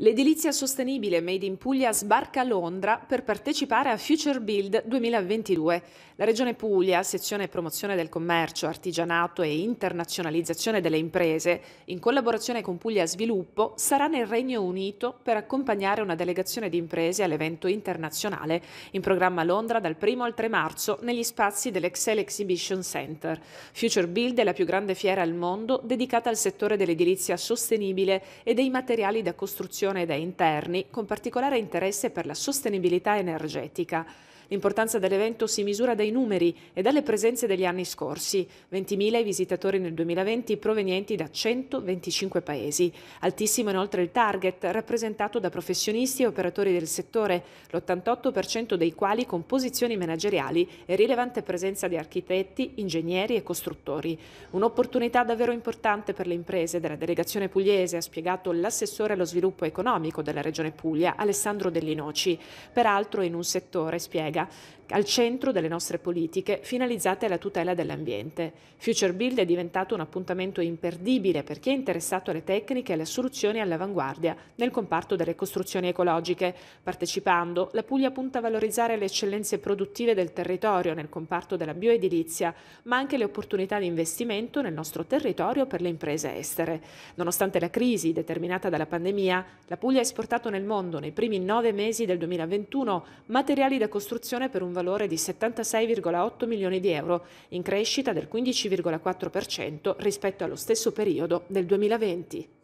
L'edilizia sostenibile Made in Puglia sbarca a Londra per partecipare a Future Build 2022. La Regione Puglia, sezione promozione del commercio, artigianato e internazionalizzazione delle imprese, in collaborazione con Puglia Sviluppo, sarà nel Regno Unito per accompagnare una delegazione di imprese all'evento internazionale in programma a Londra dal 1 al 3 marzo negli spazi dell'Excel Exhibition Center. Future Build è la più grande fiera al mondo dedicata al settore dell'edilizia sostenibile e dei materiali da costruzione produzione da interni, con particolare interesse per la sostenibilità energetica. L'importanza dell'evento si misura dai numeri e dalle presenze degli anni scorsi. 20.000 i visitatori nel 2020 provenienti da 125 paesi. Altissimo inoltre il target rappresentato da professionisti e operatori del settore, l'88% dei quali con posizioni manageriali e rilevante presenza di architetti, ingegneri e costruttori. Un'opportunità davvero importante per le imprese della delegazione pugliese, ha spiegato l'assessore allo sviluppo economico della Regione Puglia, Alessandro Dell'Inoci. Peraltro in un settore, spiega, Lega, al centro delle nostre politiche finalizzate alla tutela dell'ambiente. Future Build è diventato un appuntamento imperdibile per chi è interessato alle tecniche e alle soluzioni all'avanguardia nel comparto delle costruzioni ecologiche. Partecipando, la Puglia punta a valorizzare le eccellenze produttive del territorio nel comparto della bioedilizia, ma anche le opportunità di investimento nel nostro territorio per le imprese estere. Nonostante la crisi determinata dalla pandemia, la Puglia ha esportato nel mondo nei primi nove mesi del 2021 materiali da costruzione costruzione per un valore di 76,8 milioni di euro, in crescita del 15,4% rispetto allo stesso periodo del 2020.